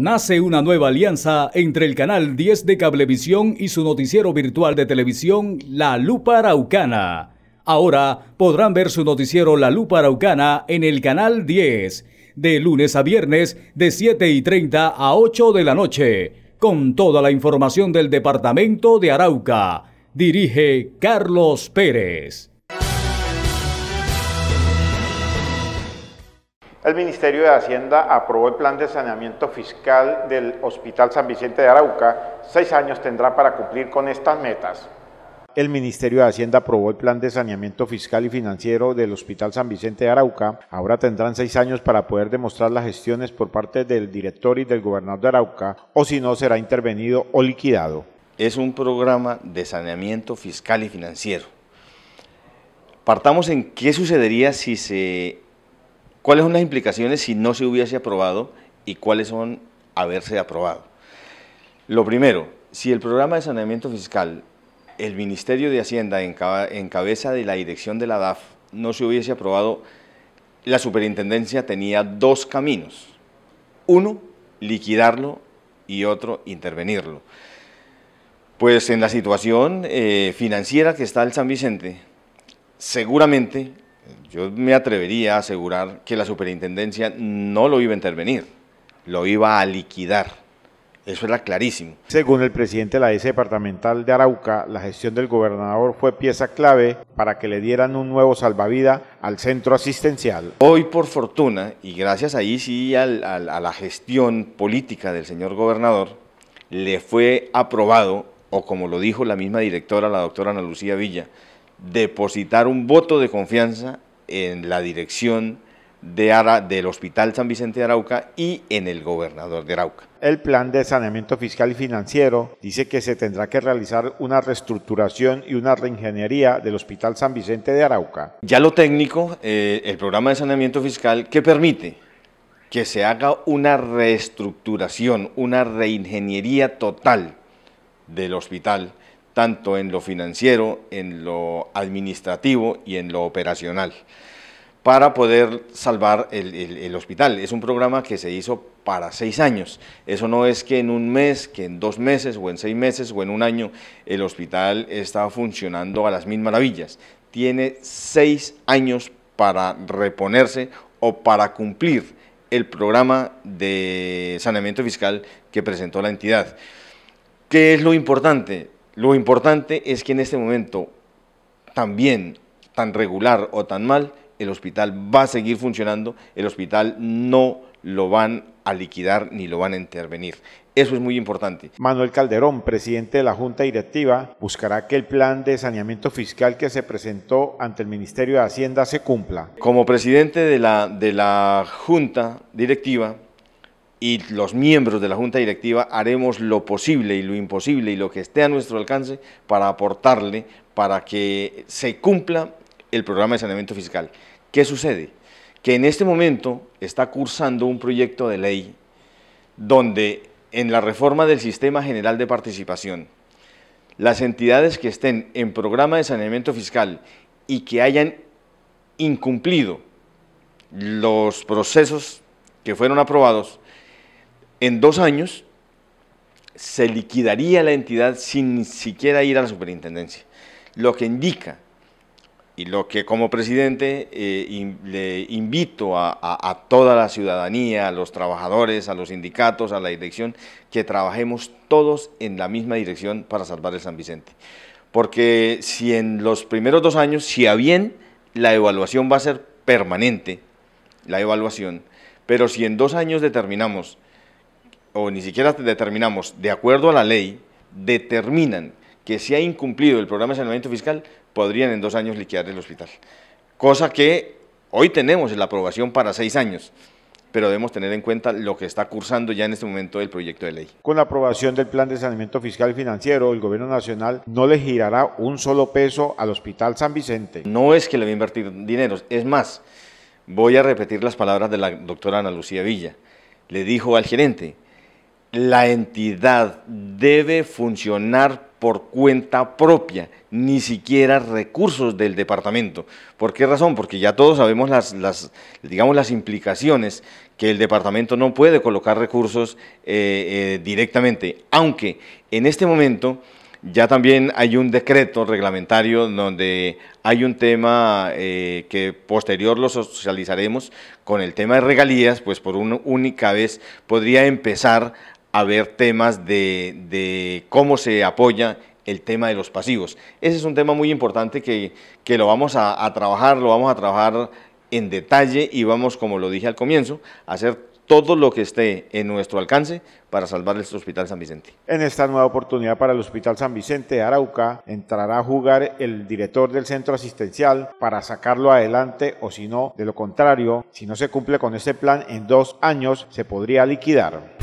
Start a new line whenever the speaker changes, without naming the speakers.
Nace una nueva alianza entre el canal 10 de Cablevisión y su noticiero virtual de televisión La Lupa Araucana. Ahora podrán ver su noticiero La Lupa Araucana en el canal 10, de lunes a viernes de 7 y 30 a 8 de la noche, con toda la información del departamento de Arauca. Dirige Carlos Pérez.
El Ministerio de Hacienda aprobó el plan de saneamiento fiscal del Hospital San Vicente de Arauca. Seis años tendrá para cumplir con estas metas. El Ministerio de Hacienda aprobó el plan de saneamiento fiscal y financiero del Hospital San Vicente de Arauca. Ahora tendrán seis años para poder demostrar las gestiones por parte del director y del gobernador de Arauca, o si no será intervenido o liquidado.
Es un programa de saneamiento fiscal y financiero. Partamos en qué sucedería si se ¿Cuáles son las implicaciones si no se hubiese aprobado y cuáles son haberse aprobado? Lo primero, si el programa de saneamiento fiscal, el Ministerio de Hacienda en cabeza de la dirección de la DAF no se hubiese aprobado, la superintendencia tenía dos caminos. Uno, liquidarlo y otro, intervenirlo. Pues en la situación eh, financiera que está el San Vicente, seguramente yo me atrevería a asegurar que la superintendencia no lo iba a intervenir, lo iba a liquidar. Eso era clarísimo.
Según el presidente de la S departamental de Arauca, la gestión del gobernador fue pieza clave para que le dieran un nuevo salvavidas al centro asistencial. Hoy, por fortuna, y gracias ahí sí a la
gestión política del señor gobernador, le fue aprobado, o como lo dijo la misma directora, la doctora Ana Lucía Villa, depositar un voto de confianza en la dirección de Ara, del Hospital San Vicente de Arauca y en el gobernador de
Arauca. El plan de saneamiento fiscal y financiero dice que se tendrá que realizar una reestructuración y una reingeniería del Hospital San Vicente de Arauca.
Ya lo técnico, eh, el programa de saneamiento fiscal, que permite? Que se haga una reestructuración, una reingeniería total del hospital tanto en lo financiero, en lo administrativo y en lo operacional, para poder salvar el, hospital. Es un programa que se hizo para seis años. Eso no es que en un mes, que en dos meses, o en seis meses, o en un año, el hospital está funcionando a las mil maravillas. Tiene seis años para reponerse o para cumplir el programa de saneamiento fiscal que presentó la entidad. ¿Qué es lo importante? Lo importante es que en este momento, tan bien, tan regular o tan mal, el hospital va a seguir funcionando, el hospital no lo van a liquidar ni lo van
a intervenir. Eso es muy importante. Manuel Calderón, presidente de la Junta Directiva, buscará que el plan de saneamiento fiscal que se presentó ante el Ministerio de Hacienda se cumpla.
Como presidente de la, de la Junta Directiva, y los miembros de la Junta Directiva haremos lo posible y lo imposible y lo que esté a nuestro alcance para aportarle para que se cumpla el programa de saneamiento fiscal. ¿Qué sucede? Que en este momento está cursando un proyecto de ley donde en la reforma del Sistema General de Participación, las entidades que estén en programa de saneamiento fiscal y que hayan incumplido los procesos que fueron aprobados, en dos años se liquidaría la entidad sin siquiera ir a la superintendencia. Lo que indica, y lo que como presidente eh, le invito a, a toda la ciudadanía, a los trabajadores, a los sindicatos, a la dirección, que trabajemos todos en la misma dirección para salvar el San Vicente. Porque si en los primeros dos años, si a bien, la evaluación va a ser permanente, la evaluación, pero si en dos años determinamos o ni siquiera determinamos, de acuerdo a la ley, determinan que si ha incumplido el programa de saneamiento fiscal, podrían en dos años liquidar el hospital. Cosa que hoy tenemos en la aprobación para seis años pero debemos tener en cuenta lo que está cursando ya en este momento el proyecto de ley.
Con la aprobación del Plan de Saneamiento Fiscal y Financiero, el Gobierno Nacional no le girará un solo peso al Hospital San Vicente. No es que le va a invertir dinero, es más,
voy a repetir las palabras de la doctora Ana Lucía Villa. Le dijo al gerente, la entidad debe funcionar por cuenta propia, ni siquiera recursos del departamento. ¿Por qué razón? Porque ya todos sabemos las, digamos, las implicaciones que el departamento no puede colocar recursos eh, eh, directamente, aunque en este momento ya también hay un decreto reglamentario donde hay un tema eh, que posterior lo socializaremos con el tema de regalías, pues por una única vez podría empezar a ver temas de, cómo se apoya el tema de los pasivos. Ese es un tema muy importante que, lo vamos a, trabajar, lo vamos a trabajar en detalle y vamos, como lo dije al comienzo, a hacer todo lo que esté en nuestro alcance para salvar el Hospital San Vicente.
En esta nueva oportunidad para el Hospital San Vicente de Arauca entrará a jugar el director del centro asistencial para sacarlo adelante o si no, de lo contrario, si no se cumple con ese plan, en dos años se podría liquidar.